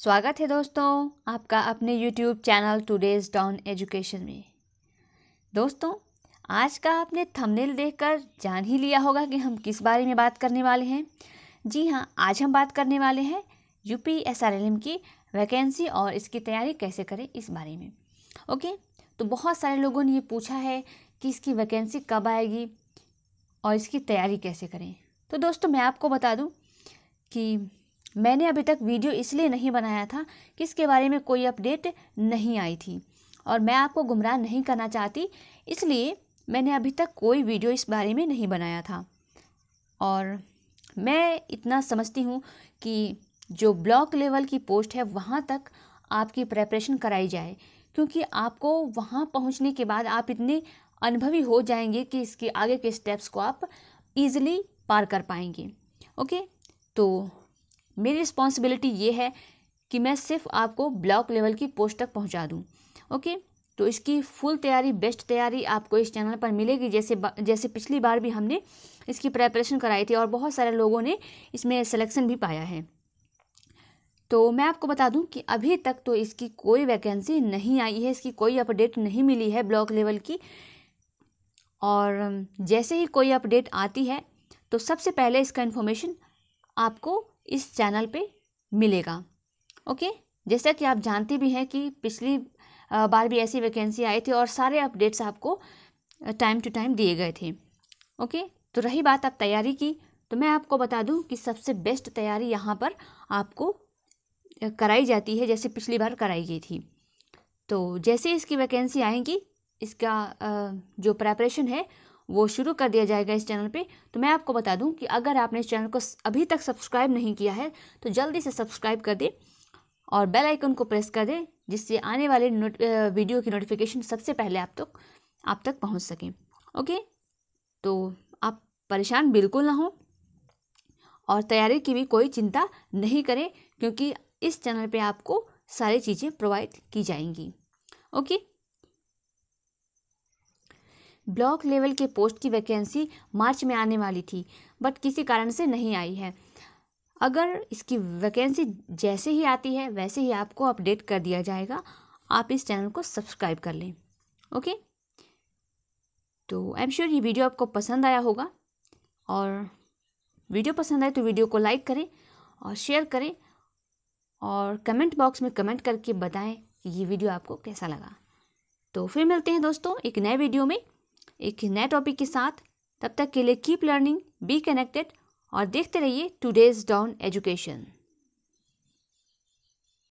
स्वागत है दोस्तों आपका अपने YouTube channel today's down education में दोस्तों आज का आपने थंबनेल देखकर जान ही लिया होगा कि हम किस बारे में बात करने वाले हैं जी हाँ आज हम बात करने वाले हैं U P S R L M की वैकेंसी और इसकी तैयारी कैसे करें इस बारे में ओके तो बहुत सारे लोगों ने ये पूछा है कि इसकी वैकेंसी कब आएगी और इसकी तैयारी कैसे करें तो दोस्तों मैं आपको बता दूं कि मैंने अभी तक वीडियो इसलिए नहीं बनाया था कि इसके बारे में कोई अपडेट नहीं आई थी और मैं आपको गुमराह नहीं करना चाहती इसलिए मैंने अभी तक कोई वीडियो इस बारे में नहीं बनाया था और मैं इतना समझती हूँ कि जो ब्लॉक लेवल की पोस्ट है वहाँ तक आपकी प्रेपरेशन कराई जाए क्योंकि आपको वहाँ पहुँचने के बाद आप इतने अनुभवी हो जाएंगे कि इसके आगे के स्टेप्स को आप ईज़िली पार कर पाएंगे ओके तो मेरी रिस्पॉन्सिबिलिटी ये है कि मैं सिर्फ आपको ब्लॉक लेवल की पोस्ट तक पहुँचा दूँ ओके तो इसकी फुल तैयारी बेस्ट तैयारी आपको इस चैनल पर मिलेगी जैसे जैसे पिछली बार भी हमने इसकी प्रेपरेशन कराई थी और बहुत सारे लोगों ने इसमें सिलेक्शन भी पाया है तो मैं आपको बता दूं कि अभी तक तो इसकी कोई वैकेंसी नहीं आई है इसकी कोई अपडेट नहीं मिली है ब्लॉक लेवल की और जैसे ही कोई अपडेट आती है तो सबसे पहले इसका इन्फॉर्मेशन आपको इस चैनल पे मिलेगा ओके जैसा कि आप जानते भी हैं कि पिछली बार भी ऐसी वैकेंसी आई थी और सारे अपडेट्स आपको टाइम टू टाइम दिए गए थे ओके तो रही बात आप तैयारी की तो मैं आपको बता दूं कि सबसे बेस्ट तैयारी यहाँ पर आपको कराई जाती है जैसे पिछली बार कराई गई थी तो जैसे इसकी वैकेंसी आएंगी इसका जो प्रेपरेशन है वो शुरू कर दिया जाएगा इस चैनल पे तो मैं आपको बता दूं कि अगर आपने इस चैनल को अभी तक सब्सक्राइब नहीं किया है तो जल्दी से सब्सक्राइब कर दें और बेल आइकन को प्रेस कर दें जिससे आने वाले वीडियो की नोटिफिकेशन सबसे पहले आप तक तो, आप तक पहुँच सकें ओके तो आप परेशान बिल्कुल ना हों और तैयारी की भी कोई चिंता नहीं करें क्योंकि इस चैनल पर आपको सारी चीज़ें प्रोवाइड की जाएंगी ओके ब्लॉक लेवल के पोस्ट की वैकेंसी मार्च में आने वाली थी बट किसी कारण से नहीं आई है अगर इसकी वैकेंसी जैसे ही आती है वैसे ही आपको अपडेट कर दिया जाएगा आप इस चैनल को सब्सक्राइब कर लें ओके तो आई एम श्योर ये वीडियो आपको पसंद आया होगा और वीडियो पसंद आए तो वीडियो को लाइक करें और शेयर करें और कमेंट बॉक्स में कमेंट करके बताएं कि ये वीडियो आपको कैसा लगा तो फिर मिलते हैं दोस्तों एक नए वीडियो में एक नए टॉपिक के साथ तब तक के लिए कीप लर्निंग बी कनेक्टेड और देखते रहिए टूडेज डाउन एजुकेशन